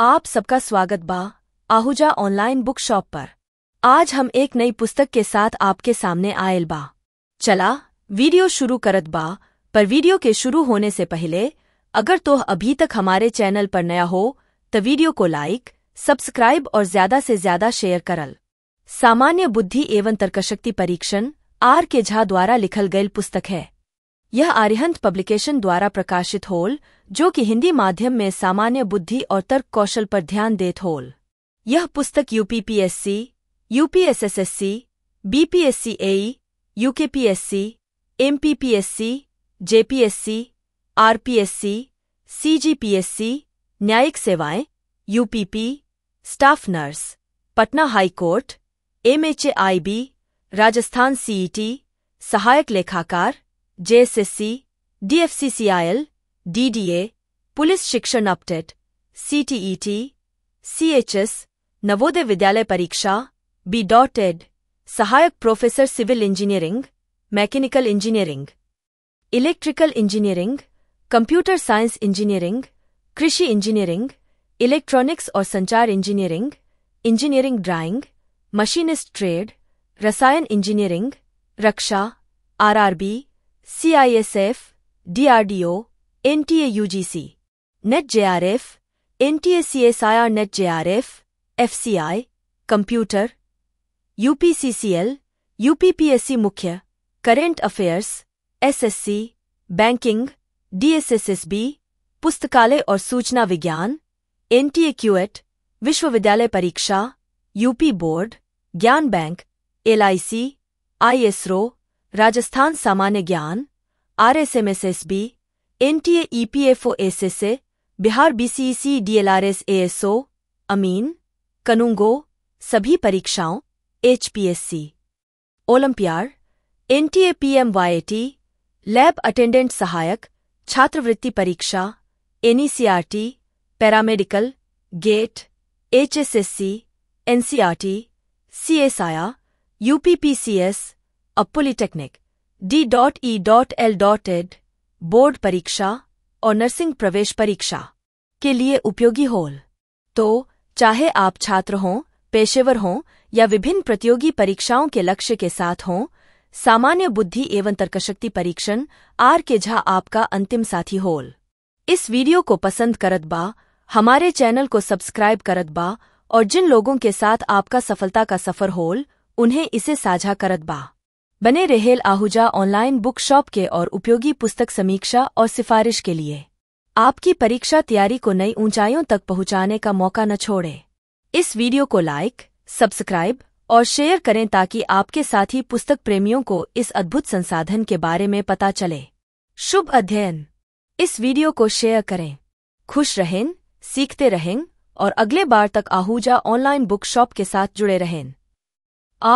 आप सबका स्वागत बा आहूजा ऑनलाइन बुक शॉप पर आज हम एक नई पुस्तक के साथ आपके सामने आयल बा चला वीडियो शुरू करत बा पर वीडियो के शुरू होने से पहले अगर तो अभी तक हमारे चैनल पर नया हो तो वीडियो को लाइक सब्सक्राइब और ज्यादा से ज्यादा शेयर करल सामान्य बुद्धि एवं तर्कशक्ति परीक्षण आर के झा द्वारा लिखल गयल पुस्तक है यह आर्यहंत पब्लिकेशन द्वारा प्रकाशित होल जो कि हिंदी माध्यम में सामान्य बुद्धि और तर्क कौशल पर ध्यान देत होल यह पुस्तक UPPSC UPSSSC BPSC AE UKPSC MPPSC JPSC RPSC CGPSC न्यायिक सेवाएं UPP staff nurse Patna high court MHA IB Rajasthan CET e सहायक लेखाकार जेएसएससी डीएफसीसीआईएल डीडीए पुलिस शिक्षण update CTET CHS Navodaya Vidyalaya परीक्षा बी डॉट एड सहायक professor civil engineering mechanical engineering electrical engineering computer science engineering कृषि engineering electronics और संचार engineering engineering drawing machinist trade रसायन engineering रक्षा RRB CISF, DRDO, NTA UGC, NetJRF, NTA CSIR NetJRF, FCI computer UPCCL UPPSC मुख्य current affairs SSC banking DSSSB पुस्तकालय और सूचना विज्ञान एनटीए क्यूएट विश्वविद्यालय परीक्षा यूपी बोर्ड ज्ञान बैंक एलआईसी आईएसरो राजस्थान सामान्य ज्ञान R S M S S B N T E P F O S S A Bihar B C ASO C D L R S A S O अमीन कनुंगो सभी परीक्षाओं H P S C olympiad N T A P M Y T lab attendant सहायक छात्रवृत्ति परीक्षा NCERT T paramedical GATE H S S C C T C S आया अ polytechnic D dot E dot L dot Ed board परीक्षा और nursing प्रवेश परीक्षा के लिए उपयोगी होल तो चाहे आप छात्र हों पेशेवर हों या विभिन्न प्रतियोगी परीक्षाओं के लक्ष्य के साथ हों सामान्य बुद्धि एवं तर्कशक्ति परीक्षण आर के झा आपका अंतिम साथी होल इस वीडियो को पसंद करत बा हमारे चैनल को सब्सक्राइब करत बा और जिन लोगों के साथ आपका सफलता का सफर होल उन्हें इसे साझा करत बा बने रहेल आहूजा ऑनलाइन बुक शॉप के और उपयोगी पुस्तक समीक्षा और सिफारिश के लिए आपकी परीक्षा तैयारी को नई ऊंचाइयों तक पहुंचाने का मौका न छोड़ें इस वीडियो को लाइक सब्सक्राइब और शेयर करें ताकि आपके साथी पुस्तक प्रेमियों को इस अद्भुत संसाधन के बारे में पता चले शुभ अध्ययन इस वीडियो को शेयर करें खुश रहें सीखते रहें और अगले बार तक आहूजा ऑनलाइन बुक शॉप के साथ जुड़े रहें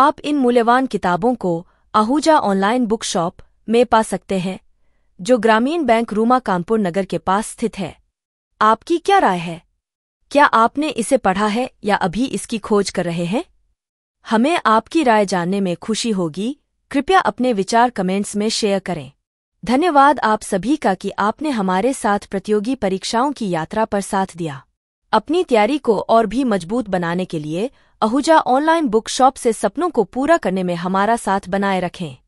आप इन मूल्यवान किताबों को आहूजा ऑनलाइन बुक शॉप में पा सकते हैं जो ग्रामीण बैंक रूमा कानपुर नगर के पास स्थित है आपकी क्या राय है क्या आपने इसे पढ़ा है या अभी इसकी खोज कर रहे हैं हमें आपकी राय जानने में खुशी होगी कृपया अपने विचार कमेंट्स में शेयर करें धन्यवाद आप सभी का कि आपने हमारे साथ प्रतियोगी परीक्षाओं की यात्रा पर साथ दिया अपनी तैयारी को और भी मजबूत बनाने के लिए अहुजा ऑनलाइन बुक शॉप से सपनों को पूरा करने में हमारा साथ बनाए रखें